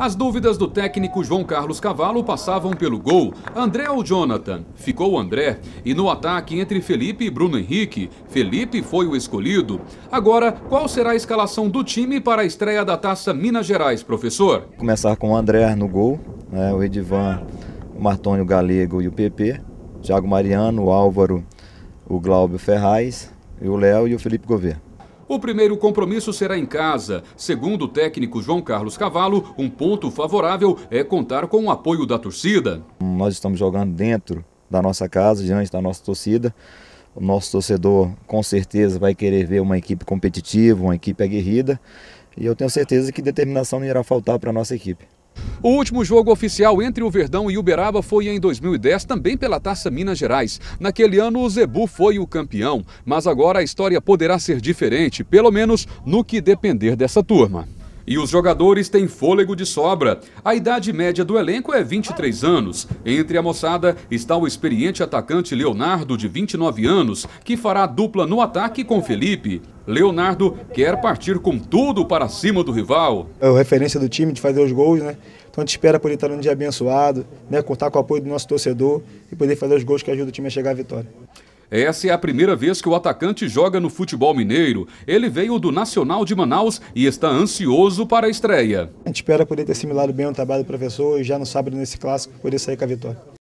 As dúvidas do técnico João Carlos Cavalo passavam pelo gol. André ou Jonathan? Ficou André. E no ataque entre Felipe e Bruno Henrique, Felipe foi o escolhido. Agora, qual será a escalação do time para a estreia da Taça Minas Gerais, professor? Começar com o André no gol, né, o Edivan, o Martônio Galego e o PP, Thiago Mariano, o Álvaro, o Glauber Ferraz, e o Léo e o Felipe Gouveia. O primeiro compromisso será em casa. Segundo o técnico João Carlos Cavalo, um ponto favorável é contar com o apoio da torcida. Nós estamos jogando dentro da nossa casa, diante da nossa torcida. O nosso torcedor com certeza vai querer ver uma equipe competitiva, uma equipe aguerrida. E eu tenho certeza que determinação não irá faltar para a nossa equipe. O último jogo oficial entre o Verdão e Uberaba foi em 2010, também pela Taça Minas Gerais. Naquele ano, o Zebu foi o campeão, mas agora a história poderá ser diferente, pelo menos no que depender dessa turma e os jogadores têm fôlego de sobra. A idade média do elenco é 23 anos. Entre a moçada está o experiente atacante Leonardo, de 29 anos, que fará dupla no ataque com Felipe. Leonardo quer partir com tudo para cima do rival. É a referência do time de fazer os gols, né? Então a gente espera poder estar no dia abençoado, né? contar com o apoio do nosso torcedor e poder fazer os gols que ajudam o time a chegar à vitória. Essa é a primeira vez que o atacante joga no futebol mineiro. Ele veio do Nacional de Manaus e está ansioso para a estreia. A gente espera poder ter assimilado bem o trabalho do professor e já no sábado, nesse clássico, poder sair com a vitória.